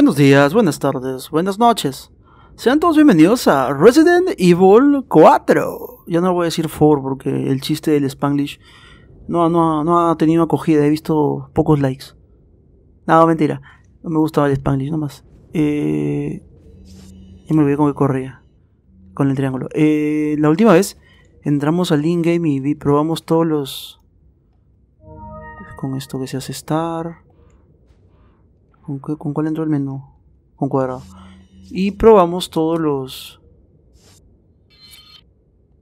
Buenos días, buenas tardes, buenas noches. Sean todos bienvenidos a Resident Evil 4. Ya no voy a decir 4 porque el chiste del Spanglish no, ha tenido acogida. He visto pocos likes. Nada, mentira. No me gustaba el Spanglish nomás. Y eh, Y me olvidé con que corría con el triángulo. Eh, la última vez entramos al in-game y probamos todos los... Con esto que se hace Star ¿Con, cuál entró el menú? Con cuadrado. Y probamos todos los...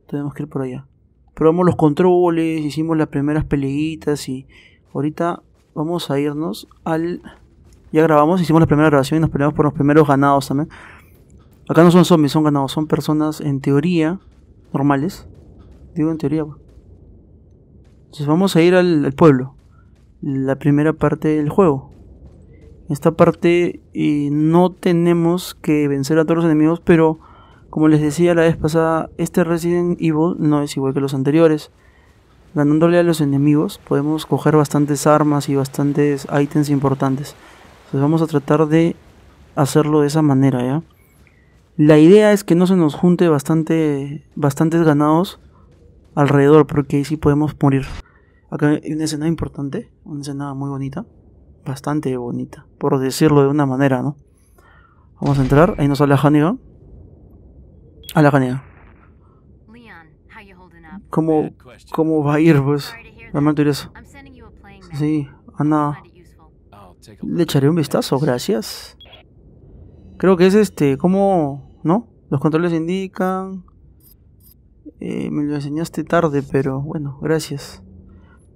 Tenemos que ir por allá. Probamos los controles, hicimos las primeras peleitas y... Ahorita vamos a irnos al... Ya grabamos, hicimos la primera grabación y nos peleamos por los primeros ganados también. Acá no son zombies, son ganados, son personas en teoría normales. Digo en teoría. Pues. Entonces vamos a ir al pueblo. La primera parte del juego esta parte no tenemos que vencer a todos los enemigos, pero como les decía la vez pasada, este Resident Evil no es igual que los anteriores. Ganándole a los enemigos podemos coger bastantes armas y bastantes ítems importantes. Entonces vamos a tratar de hacerlo de esa manera, ¿ya? La idea es que no se nos junte bastante, bastantes ganados alrededor, porque ahí sí podemos morir. Acá hay una escena importante, una escena muy bonita bastante bonita, por decirlo de una manera, ¿no? Vamos a entrar, ahí nos habla a Hola Hannigan. ¿Cómo, ¿Cómo va a ir, pues? realmente Sí, Ana. Le echaré un vistazo, gracias. Creo que es este, ¿cómo? ¿No? Los controles indican. Eh, me lo enseñaste tarde, pero bueno, gracias.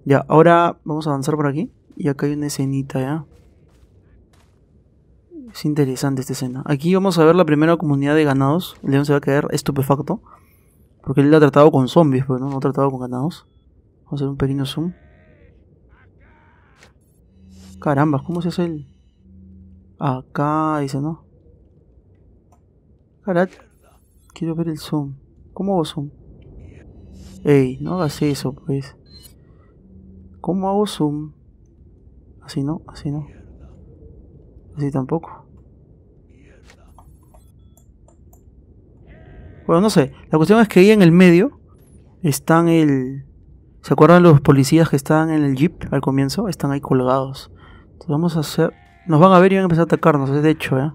Ya, ahora vamos a avanzar por aquí. Y acá hay una escenita, ¿ya? Es interesante esta escena. Aquí vamos a ver la primera comunidad de ganados. El león se va a quedar estupefacto. Porque él la ha tratado con zombies, pero pues, no, ha tratado con ganados. Vamos a hacer un pequeño zoom. Caramba, ¿cómo se hace el...? Acá, dice, ¿no? Carat. Quiero ver el zoom. ¿Cómo hago zoom? Ey, no hagas eso, pues. ¿Cómo hago zoom? Así no, así no. Así tampoco. Bueno, no sé. La cuestión es que ahí en el medio están el... ¿Se acuerdan los policías que estaban en el jeep al comienzo? Están ahí colgados. Entonces vamos a hacer... Nos van a ver y van a empezar a atacarnos, es de hecho, ¿eh?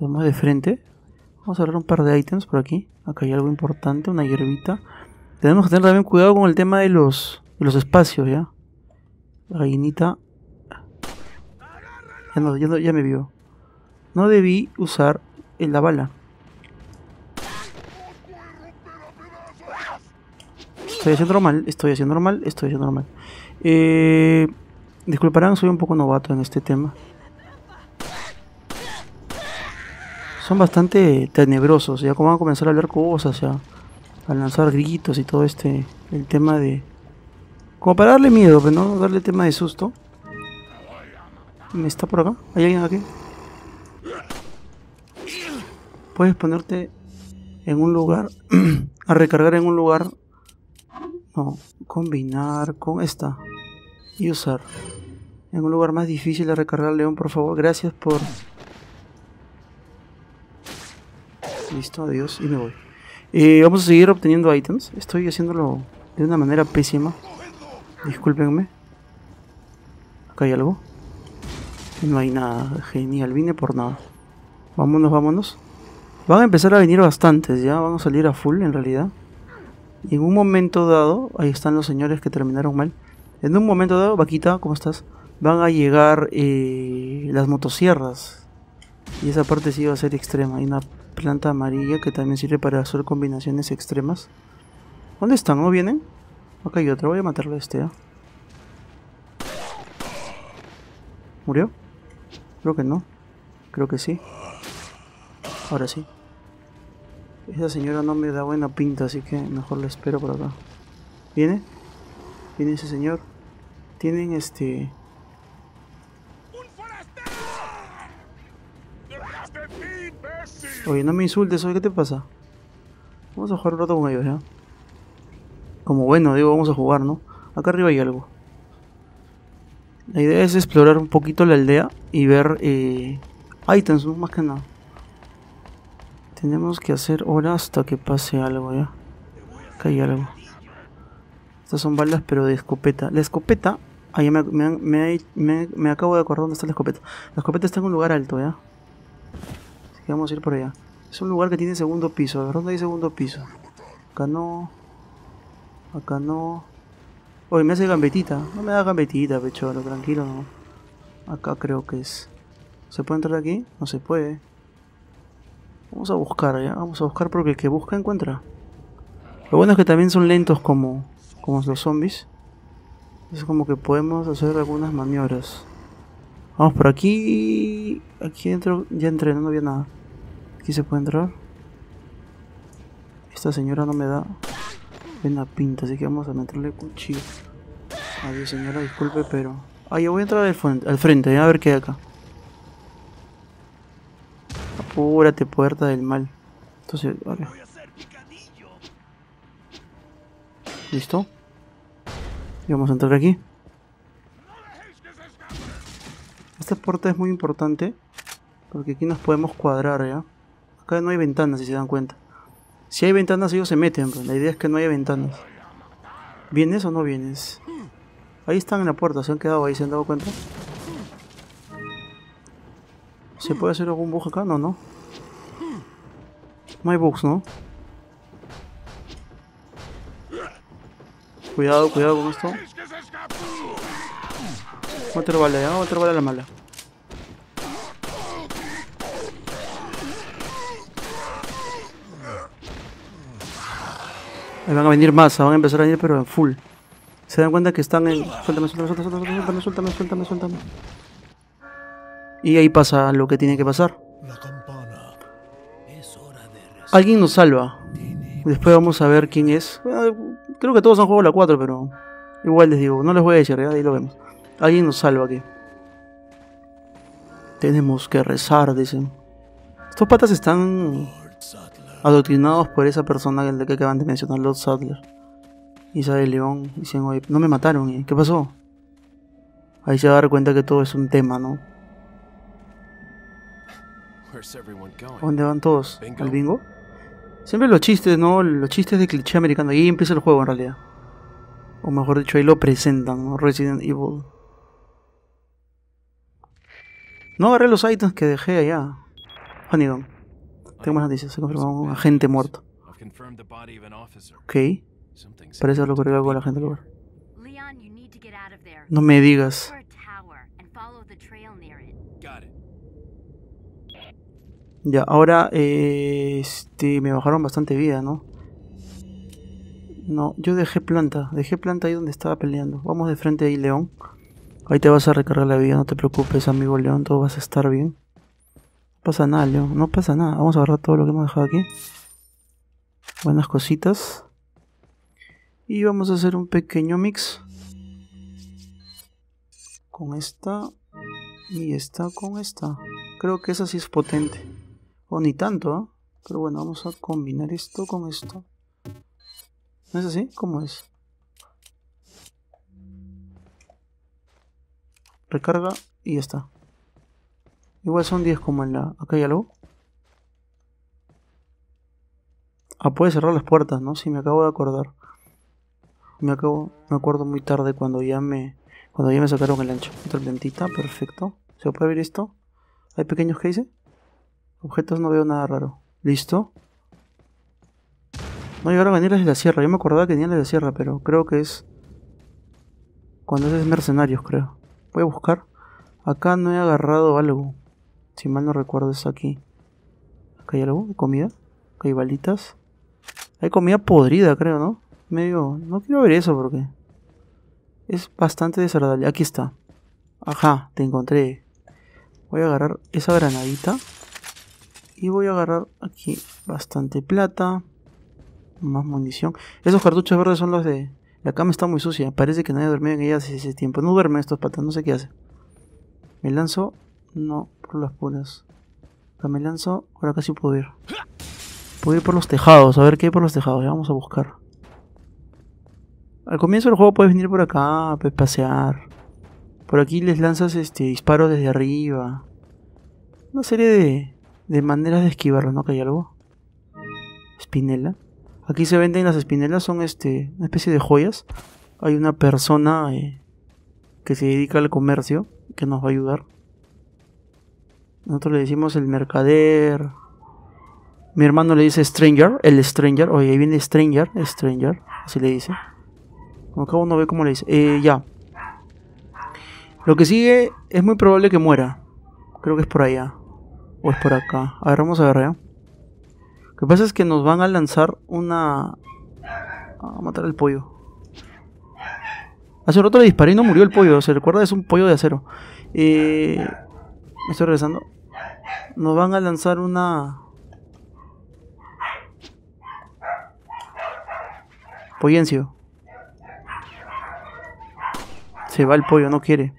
de frente. Vamos a agarrar un par de ítems por aquí. Acá hay algo importante, una hierbita. Tenemos que tener también cuidado con el tema de los, de los espacios, ¿ya? La gallinita ya me vio. No debí usar eh, la bala. Estoy haciendo normal, estoy haciendo normal, estoy haciendo normal. Eh, disculparán, soy un poco novato en este tema. Son bastante tenebrosos, ya como van a comenzar a hablar cosas, ya, a lanzar gritos y todo este, el tema de... Como para darle miedo, pero no darle tema de susto. ¿Me ¿Está por acá? ¿Hay alguien aquí? Puedes ponerte en un lugar, a recargar en un lugar. No, combinar con esta y usar. En un lugar más difícil de recargar, León, por favor. Gracias por... Listo, adiós y me voy. Y eh, vamos a seguir obteniendo ítems. Estoy haciéndolo de una manera pésima. Discúlpenme. Acá hay algo. No hay nada. Genial, vine por nada. Vámonos, vámonos. Van a empezar a venir bastantes, ya. Van a salir a full, en realidad. Y en un momento dado, ahí están los señores que terminaron mal. En un momento dado, Vaquita, ¿cómo estás? Van a llegar eh, las motosierras. Y esa parte sí va a ser extrema. Hay una planta amarilla que también sirve para hacer combinaciones extremas. ¿Dónde están? ¿No vienen? Acá hay otra, Voy a matarlo a este, ¿Murió? Creo que no. Creo que sí. Ahora sí. Esa señora no me da buena pinta, así que mejor la espero por acá. ¿Viene? ¿Viene ese señor? Tienen este... Oye, no me insultes, oye, ¿qué te pasa? Vamos a jugar un rato con ellos, ¿ya? Como bueno, digo, vamos a jugar, ¿no? Acá arriba hay algo. La idea es explorar un poquito la aldea y ver eh, items, más que nada. Tenemos que hacer hora hasta que pase algo ya. hay algo. Estas son balas, pero de escopeta. La escopeta. Ahí me, me, me, acabo de acordar dónde está la escopeta. La escopeta está en un lugar alto, ¿ya? Así que vamos a ir por allá. Es un lugar que tiene segundo piso. A ver, ¿dónde hay segundo piso? Acá no. Acá no. hoy me hace gambetita. No me da gambetita, pechorro Tranquilo, no. Acá creo que es. ¿Se puede entrar aquí? No se puede. Vamos a buscar, allá Vamos a buscar porque el que busca encuentra. Lo bueno es que también son lentos como, como los zombies. Es como que podemos hacer algunas maniobras. Vamos por aquí. Aquí dentro Ya entré, no había nada. Aquí se puede entrar. Esta señora no me da buena pinta, así que vamos a meterle cuchillo. Adiós señora, disculpe, pero Ah, yo voy a entrar al, frente, a ver qué hay acá. Apúrate, puerta del mal. Entonces, vale. Listo. Y vamos a entrar aquí. Esta puerta es muy importante. Porque aquí nos podemos cuadrar, ¿ya? Acá no hay ventanas, si se dan cuenta. Si hay ventanas, ellos se meten. Pues. la idea es que no haya ventanas. ¿Vienes o no vienes? Ahí están en la puerta, se han quedado ahí, ¿se han dado cuenta? ¿Se puede hacer algún bug acá? No, no. No hay bugs, ¿no? Cuidado, cuidado con esto. Otra vale, ya, otro a la mala. Ahí van a venir más, van a empezar a venir pero en full. Se dan cuenta que están en... Suéltame, suéltame, suéltame, suéltame, suéltame, suéltame, suéltame. Y ahí pasa lo que tiene que pasar. Alguien nos salva. Después vamos a ver quién es. creo que todos han jugado la 4, pero... Igual les digo, no les voy a decir, ahí lo vemos. Alguien nos salva aquí. Tenemos que rezar, dicen. Estos patas están adoctrinados por esa persona que acaban de mencionar, Lord Sadler. Isabel León, dicen, oye, no me mataron, ¿eh? ¿qué pasó? Ahí se va a dar cuenta que todo es un tema, ¿no? ¿Dónde van todos? ¿Al bingo? Siempre los chistes, ¿no? Los chistes de cliché americano. ahí empieza el juego, en realidad. O mejor dicho, ahí lo presentan, Resident Evil. No agarré los items que dejé allá. Honeycomb. Tengo más noticias. Se confirmó un agente muerto. Ok. Parece eso lo que con la gente No me digas. Ya, ahora este, me bajaron bastante vida, ¿no? No, yo dejé planta. Dejé planta ahí donde estaba peleando. Vamos de frente ahí, León. Ahí te vas a recargar la vida, no te preocupes, amigo León. Todo vas a estar bien. No pasa nada, León. No pasa nada. Vamos a agarrar todo lo que hemos dejado aquí. Buenas cositas y vamos a hacer un pequeño mix con esta y esta con esta creo que esa sí es potente o ni tanto ¿ah? pero bueno vamos a combinar esto con esto ¿no es así? ¿cómo es? recarga y ya está igual son 10 como en la acá hay algo? ah puede cerrar las puertas ¿no? si me acabo de acordar me acabo, me acuerdo muy tarde cuando ya me, cuando ya me sacaron el ancho. Otra plantita, perfecto. ¿Se puede ver esto? ¿Hay pequeños que hice? Objetos no veo nada raro. Listo. No llegaron a venir desde la sierra. Yo me acordaba que venían desde la sierra, pero creo que es... Cuando es mercenarios, creo. Voy a buscar. Acá no he agarrado algo. Si mal no recuerdo es aquí. Acá hay algo. comida. Acá hay balitas. Hay comida podrida, creo, ¿no? medio... No quiero ver eso porque... Es bastante desagradable. Aquí está. Ajá, te encontré. Voy a agarrar esa granadita. Y voy a agarrar aquí bastante plata. Más munición. Esos cartuchos verdes son los de... La cama está muy sucia. Parece que nadie dormido en ella hace ese tiempo. No duermen estos patas. No sé qué hace. Me lanzo. No, por las puras. Acá me lanzo. Ahora casi puedo ir. Puedo ir por los tejados. A ver qué hay por los tejados. vamos a buscar. Al comienzo del juego puedes venir por acá, puedes pasear. Por aquí les lanzas este disparos desde arriba. Una serie de, de maneras de esquivarlo, ¿no? Que hay algo. Espinela. Aquí se venden las espinelas, son este una especie de joyas. Hay una persona eh, que se dedica al comercio que nos va a ayudar. Nosotros le decimos el mercader. Mi hermano le dice stranger, el stranger. Oye, ahí viene stranger, stranger, así le dice. Acá uno ve cómo le dice. Eh, ya. Lo que sigue es muy probable que muera. Creo que es por allá. O es por acá. Agarramos agarramos a Lo que pasa es que nos van a lanzar una... Ah, a matar al pollo. Hace un rato le disparé y no murió el pollo. ¿Se recuerda? Es un pollo de acero. Eh... Me estoy regresando. Nos van a lanzar una... Pollencio. Se va el pollo, no quiere.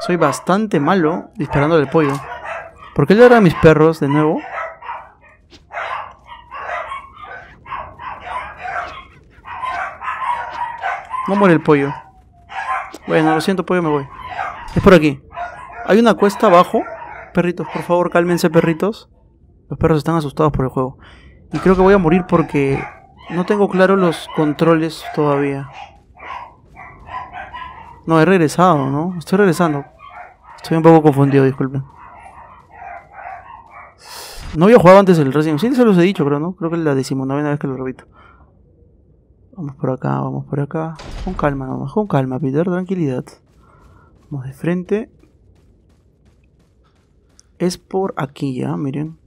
Soy bastante malo disparando al pollo. ¿Por qué le a mis perros de nuevo? No muere el pollo. Bueno, lo siento, pollo, me voy. Es por aquí. Hay una cuesta abajo. Perritos, por favor, cálmense, perritos. Los perros están asustados por el juego. Y creo que voy a morir porque no tengo claro los controles todavía. No, he regresado, ¿no? Estoy regresando. Estoy un poco confundido, disculpen. No había jugado antes el Resident Evil. Sí, se los he dicho, creo, ¿no? Creo que es la decimonovena vez que lo repito. Vamos por acá, vamos por acá. Con calma nomás, con calma, Peter, tranquilidad. Vamos de frente. Es por aquí ya, miren.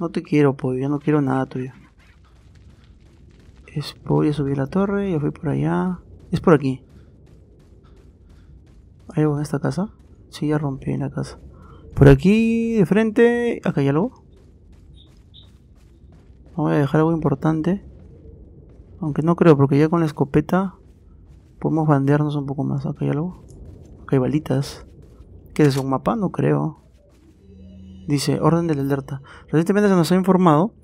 No te quiero, pollo. Ya no quiero nada tuyo. Es, voy a subir la torre. Ya fui por allá. Es por aquí. ¿Hay algo en esta casa? Sí, ya rompí la casa. Por aquí, de frente. Acá hay algo. voy a dejar algo importante. Aunque no creo, porque ya con la escopeta podemos bandearnos un poco más. Acá hay algo. Acá hay balitas. Que es ¿Un mapa? No creo. Dice, orden de la alerta. Recientemente se nos ha informado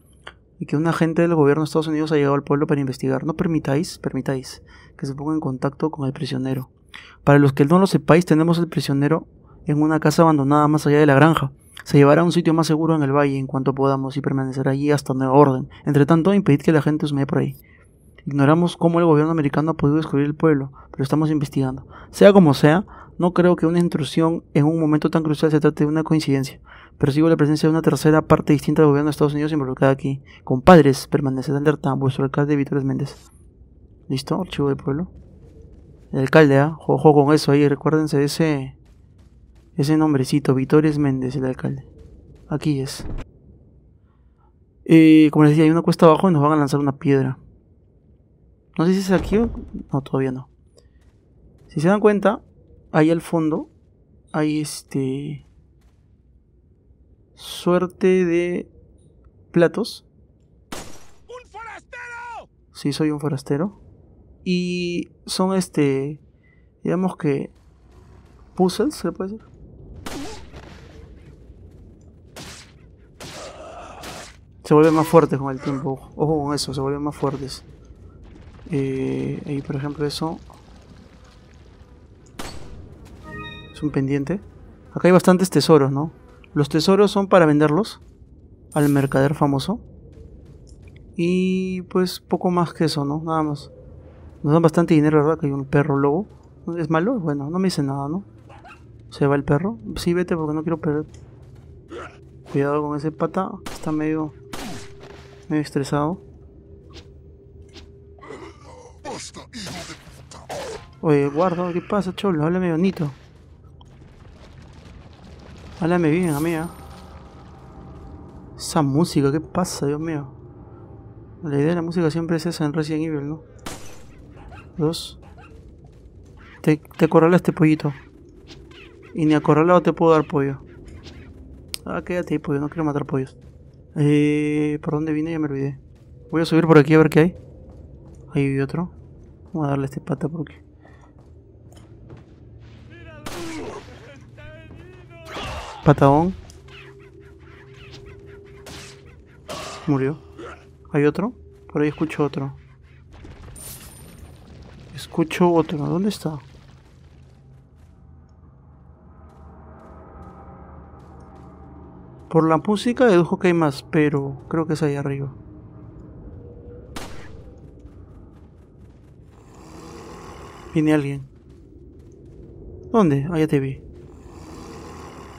que un agente del gobierno de Estados Unidos ha llegado al pueblo para investigar. No permitáis, permitáis, que se ponga en contacto con el prisionero. Para los que no lo sepáis, tenemos al prisionero en una casa abandonada más allá de la granja. Se llevará a un sitio más seguro en el valle en cuanto podamos y permanecerá allí hasta nueva orden. Entre tanto, impedid que la gente os mee por ahí. Ignoramos cómo el gobierno americano ha podido descubrir el pueblo, pero estamos investigando. Sea como sea, no creo que una intrusión en un momento tan crucial se trate de una coincidencia. Percibo la presencia de una tercera parte distinta del gobierno de Estados Unidos involucrada aquí. Compadres, permaneced alerta. Vuestro alcalde Vítores Méndez. ¿Listo? Archivo del pueblo. El alcalde, ¿ah? ¿eh? Jojo con eso ahí. Recuérdense ese... Ese nombrecito. Vítores Méndez, el alcalde. Aquí es. Eh, como les decía, hay una cuesta abajo y nos van a lanzar una piedra. No sé si es aquí o... No, todavía no. Si se dan cuenta, ahí al fondo hay este suerte de platos. ¡Un forastero! Sí, soy un forastero. Y son este, digamos que, puzzles, ¿se puede decir? Se vuelven más fuertes con el tiempo. Ojo con eso, se vuelven más fuertes. Eh, y por ejemplo eso. Es un pendiente. Acá hay bastantes tesoros, ¿no? Los tesoros son para venderlos al mercader famoso. Y pues poco más que eso, ¿no? Nada más. Nos dan bastante dinero, ¿verdad? Que hay un perro lobo. ¿Es malo? Bueno, no me dice nada, ¿no? Se va el perro. Sí, vete porque no quiero perder. Cuidado con ese pata. Está medio... Medio estresado. Oye, guardo, ¿qué pasa, cholo? Háblame bonito me bien, amiga. Esa música, ¿qué pasa, Dios mío? La idea de la música siempre es esa en Resident Evil, ¿no? Dos. Te, te acorrala este pollito. Y ni acorralado te puedo dar pollo. Ah, quédate ahí, pollo. No quiero matar pollos. Eh, ¿Por dónde vine? Ya me olvidé. Voy a subir por aquí a ver qué hay. Ahí hay otro. Vamos a darle este pata porque... Patagón Murió. ¿Hay otro? Por ahí escucho otro. Escucho otro. ¿Dónde está? Por la música dedujo que hay más, pero creo que es ahí arriba. Viene alguien. ¿Dónde? Allá te vi.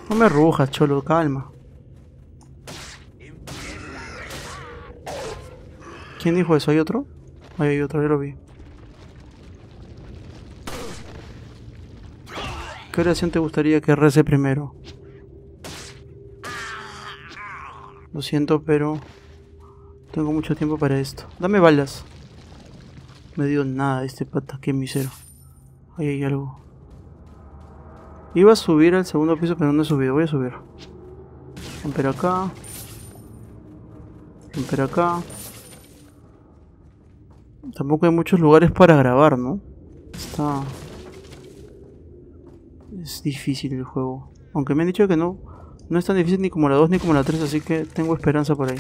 No me rujas, cholo, calma. ¿Quién dijo eso? ¿Hay otro? Ahí hay otro, yo lo vi. ¿Qué oración te gustaría que rece primero? Lo siento, pero... Tengo mucho tiempo para esto. Dame balas. Me dio nada este pata, qué misero. Ahí hay algo. Iba a subir al segundo piso, pero no he subido. Voy a subir. Romper acá. Romper acá. Tampoco hay muchos lugares para grabar, ¿no? Está... Es difícil el juego. Aunque me han dicho que no... No es tan difícil ni como la 2 ni como la 3, así que tengo esperanza por ahí.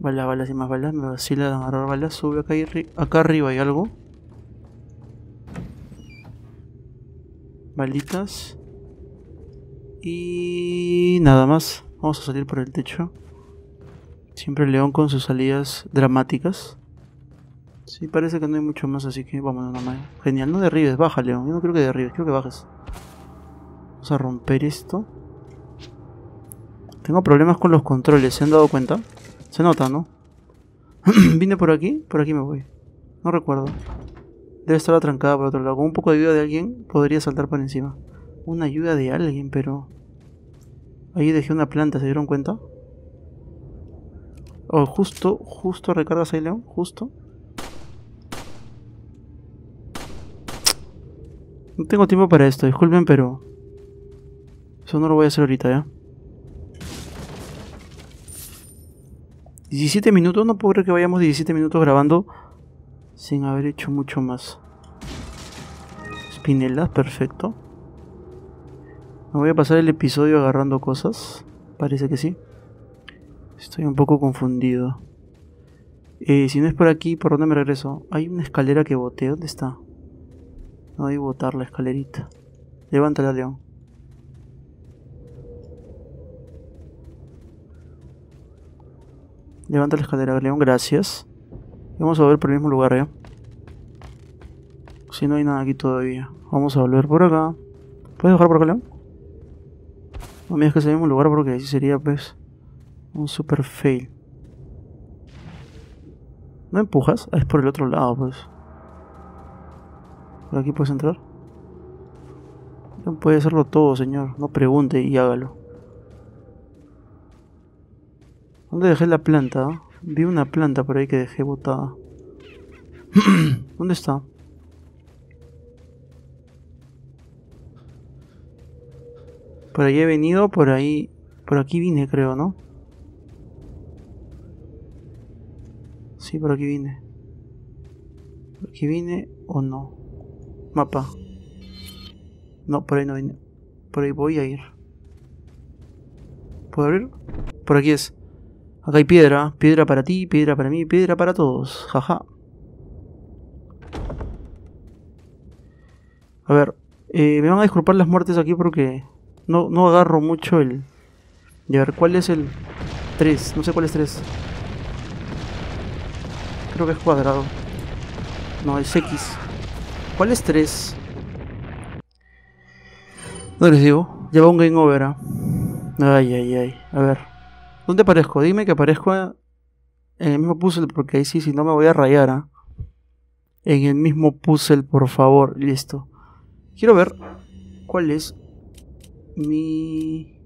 Balas, balas y más balas. Me vacila de agarrar balas. Sube acá, acá arriba hay algo. balitas Y nada más. Vamos a salir por el techo. Siempre león con sus salidas dramáticas. Sí, parece que no hay mucho más, así que vamos, Genial, no derribes, baja, león. Yo no creo que derribes, creo que bajes. Vamos a romper esto. Tengo problemas con los controles, ¿se han dado cuenta? Se nota, ¿no? Vine por aquí, por aquí me voy. No recuerdo. Debe estar atrancada por otro lado. un poco de ayuda de alguien podría saltar por encima. Una ayuda de alguien, pero... Ahí dejé una planta, ¿se dieron cuenta? Oh, justo, justo recarga, ahí, León. Justo. No tengo tiempo para esto, disculpen, pero... Eso no lo voy a hacer ahorita, ¿ya? 17 minutos, no puedo creer que vayamos 17 minutos grabando sin haber hecho mucho más. Spinella, perfecto. Me voy a pasar el episodio agarrando cosas. Parece que sí. Estoy un poco confundido. Eh, si no es por aquí, ¿por dónde me regreso? Hay una escalera que boté. ¿Dónde está? No hay botar la escalerita. Levántala, León. Levanta la escalera, León. Gracias. Vamos a volver por el mismo lugar, ¿eh? Si no hay nada aquí todavía. Vamos a volver por acá. ¿Puedes bajar por acá, León? No me es que es el mismo lugar porque así sería, pues, un super fail. ¿No empujas? es por el otro lado, pues. ¿Por aquí puedes entrar? No puede hacerlo todo, señor. No pregunte y hágalo. ¿Dónde dejé la planta? Ah? Vi una planta por ahí que dejé botada. ¿Dónde está? Por ahí he venido, por ahí... Por aquí vine, creo, ¿no? Sí, por aquí vine. ¿Por aquí vine o no? Mapa. No, por ahí no vine. Por ahí voy a ir. ¿Puedo abrir? Por aquí es. Acá hay piedra. Piedra para ti, piedra para mí, piedra para todos. Jaja. A ver. Eh, me van a disculpar las muertes aquí porque no, agarro mucho el... Y a ver, ¿cuál es el...? 3, no sé cuál es 3 Creo que es cuadrado No, es X ¿Cuál es 3? No les digo Lleva un game over ¿ah? Ay, ay, ay, a ver ¿Dónde aparezco? Dime que aparezco en el mismo puzzle, porque ahí sí, si no me voy a rayar. ¿ah? En el mismo puzzle, por favor. Listo. Quiero ver cuál es mi...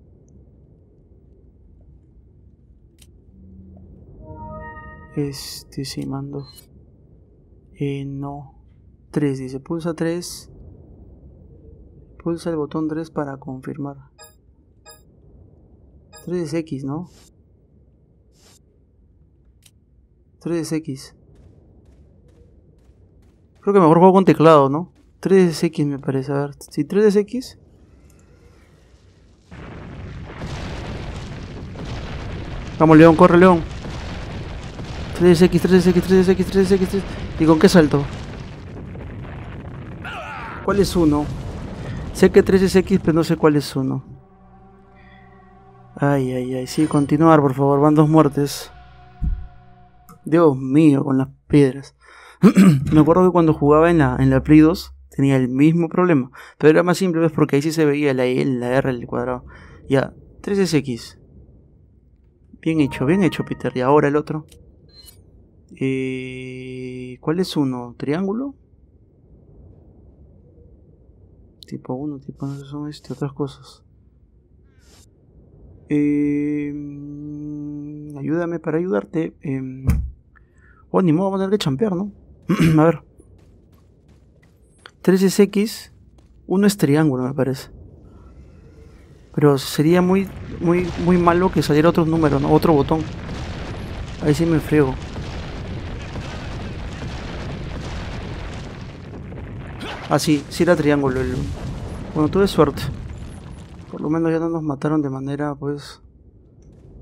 Este sí mando. Eh, no. 3 dice, pulsa 3. Pulsa el botón 3 para confirmar. 3 es X, ¿no? 3DSX. Creo que mejor juego con teclado, ¿no? X me parece. A ver, si 3 x Vamos, León, corre, León. 3DSX, 3DSX, 3DSX, 3DSX, 3 x 3 x 3 x 3 X, 3 y con qué salto? ¿Cuál es uno? Sé que 3 X pero no sé cuál es uno. Ay, ay, ay. Sí, continuar, por favor. Van dos muertes. Dios mío, con las piedras. me acuerdo que cuando jugaba en la, en la Play 2 tenía el mismo problema. Pero era más simple, ¿ves? Pues, porque ahí sí se veía la, la R, el cuadrado. Ya, 3SX. Bien hecho, bien hecho, Peter. Y ahora el otro. Eh, ¿Cuál es uno? ¿Triángulo? Tipo 1, tipo 2 son este, otras cosas. Eh, ayúdame para ayudarte. Eh, bueno, oh, ni modo, vamos a tener que champear, ¿no? a ver. 3 es X. Uno es triángulo, me parece. Pero sería muy, muy, muy malo que saliera otro número, ¿no? Otro botón. Ahí sí me friego. Ah, sí, sí era triángulo. El... Bueno, tuve suerte. Por lo menos ya no nos mataron de manera, pues...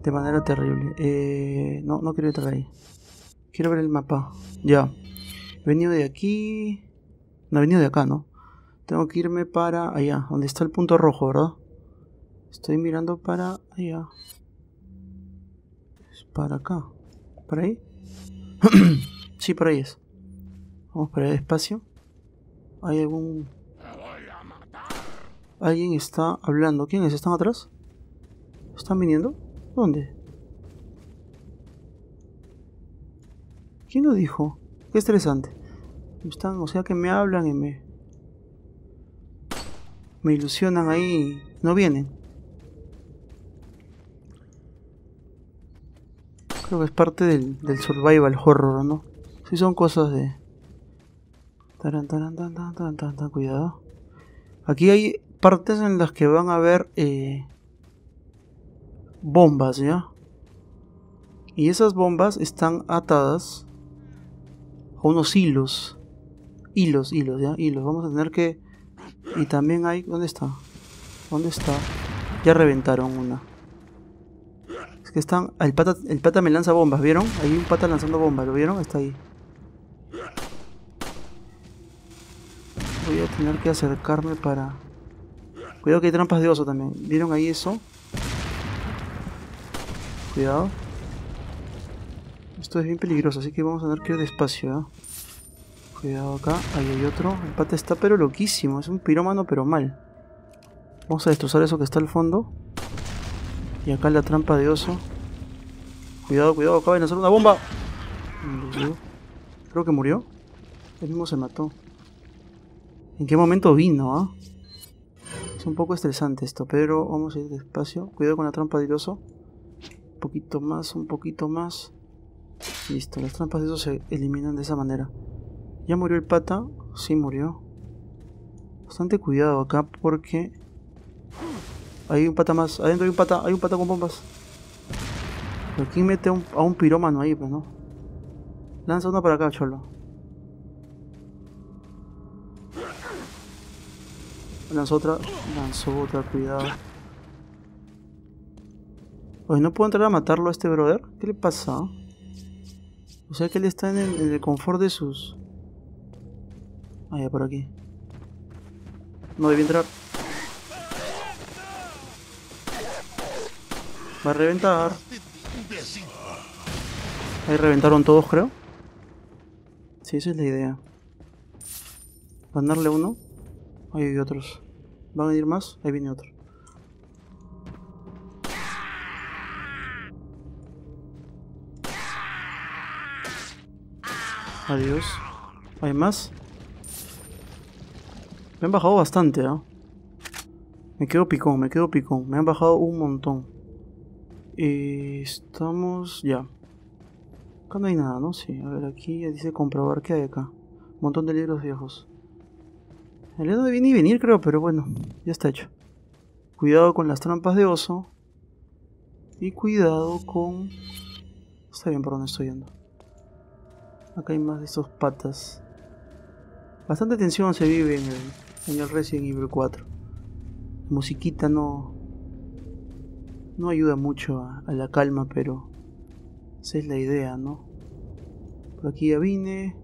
De manera terrible. Eh, no, no quiero entrar ahí. Quiero ver el mapa. Ya. He venido de aquí. No, he venido de acá, ¿no? Tengo que irme para allá, donde está el punto rojo, ¿verdad? Estoy mirando para allá. Es para acá. ¿Para ahí? sí, por ahí es. Vamos para el despacio. Hay algún... Alguien está hablando. ¿Quiénes están atrás? ¿Están viniendo? ¿Dónde? ¿Quién lo dijo? Qué estresante. Están, o sea que me hablan y me. Me ilusionan ahí. No vienen. Creo que es parte del, del survival horror, ¿no? Si sí son cosas de. cuidado. Aquí hay partes en las que van a haber eh, bombas, ¿ya? Y esas bombas están atadas a unos hilos. Hilos, hilos, ya, hilos. Vamos a tener que... Y también hay... ¿Dónde está? ¿Dónde está? Ya reventaron una. Es que están... El pata, el pata me lanza bombas, ¿vieron? Hay un pata lanzando bombas, ¿lo vieron? Está ahí. Voy a tener que acercarme para... Cuidado que hay trampas de oso también. ¿Vieron ahí eso? Cuidado. Esto es bien peligroso, así que vamos a tener que ir despacio. ¿ah? Cuidado acá, ahí hay otro. El pata está pero loquísimo, es un pirómano pero mal. Vamos a destrozar eso que está al fondo. Y acá la trampa de oso. Cuidado, cuidado, acaba de lanzar una bomba. Creo que murió. el mismo se mató. ¿En qué momento vino, ah? Es un poco estresante esto, pero vamos a ir despacio. Cuidado con la trampa de oso. Un poquito más, un poquito más. Listo, las trampas de eso se eliminan de esa manera. ¿Ya murió el pata? Sí, murió. Bastante cuidado acá porque... Hay un pata más. Adentro hay un pata. Hay un pata con bombas. Pero mete a un, pirómano ahí, pues, no? Lanza uno para acá, cholo. Lanzó otra. Lanzó otra, cuidado. Oye, ¿no puedo entrar a matarlo a este brother? ¿Qué le pasa? O sea que él está en el, confort de sus... Ah, ya por aquí. No debe entrar. Va a reventar. Ahí reventaron todos, creo. Sí, esa es la idea. darle uno. Ahí hay otros. ¿Van a venir más? Ahí viene otro. Adiós. ¿Hay más? Me han bajado bastante, ¿no? ¿ah? Me quedo picón, me quedo picón. Me han bajado un montón. Y estamos... ya. Acá no hay nada, ¿no? Sí, a ver, aquí ya dice comprobar qué hay acá. Un montón de libros viejos. El de viene y venir, creo, pero bueno, ya está hecho. Cuidado con las trampas de oso. Y cuidado con... Está bien por dónde estoy yendo. Acá hay más de esos patas. Bastante tensión se vive en el, en el Resident Evil 4. La musiquita no. No ayuda mucho a, la calma, pero. Esa es la idea, ¿no? Por aquí ya vine.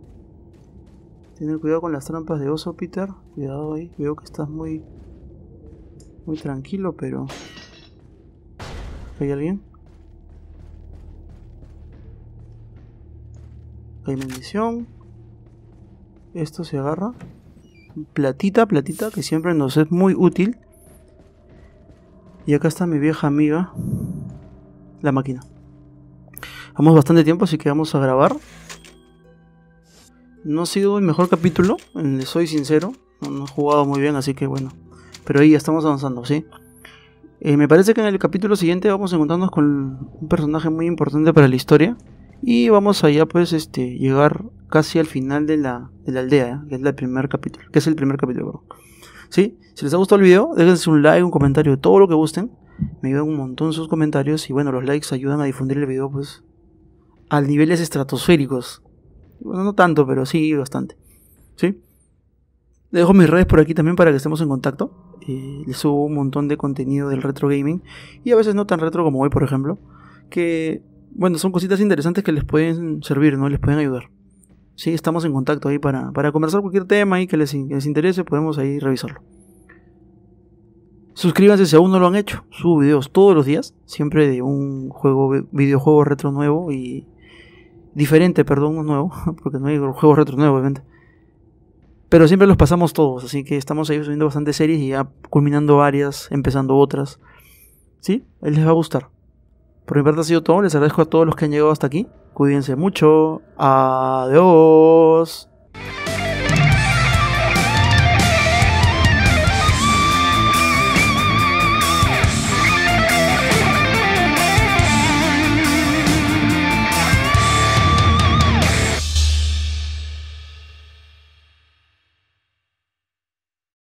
Tener cuidado con las trampas de oso, Peter. Cuidado ahí. Veo que estás muy. Muy tranquilo, pero. ¿Hay alguien? Hay munición. Esto se agarra. Platita, platita, que siempre nos es muy útil. Y acá está mi vieja amiga. La máquina. Vamos bastante tiempo, así que vamos a grabar. No ha sido el mejor capítulo, soy sincero. No, he jugado muy bien, así que bueno. Pero ahí ya estamos avanzando, ¿sí? Eh, me parece que en el capítulo siguiente vamos a encontrarnos con un personaje muy importante para la historia. Y vamos allá pues este llegar casi al final de la, de la aldea, que es el primer capítulo, que es el primer capítulo, ¿Sí? Si les ha gustado el video, déjense un like, un comentario, todo lo que gusten. Me ayudan un montón sus comentarios y bueno, los likes ayudan a difundir el video pues a niveles estratosféricos. Bueno, no tanto, pero sí bastante. ¿Sí? Dejo mis redes por aquí también para que estemos en contacto. Eh, les subo un montón de contenido del retro gaming y a veces no tan retro como hoy, por ejemplo, que bueno, son cositas interesantes que les pueden servir, ¿no? Les pueden ayudar. Sí, estamos en contacto ahí para, conversar cualquier tema ahí que les, les interese, podemos ahí revisarlo. Suscríbanse si aún no lo han hecho. Subo videos todos los días, siempre de un juego videojuego retro nuevo y diferente, perdón, nuevo, porque no hay juegos retro nuevos, obviamente. Pero siempre los pasamos todos, así que estamos ahí subiendo bastantes series y ya culminando varias, empezando otras. ¿Sí? Él les va a gustar. Por mi parte ha sido todo. Les agradezco a todos los que han llegado hasta aquí. Cuídense mucho. Adiós.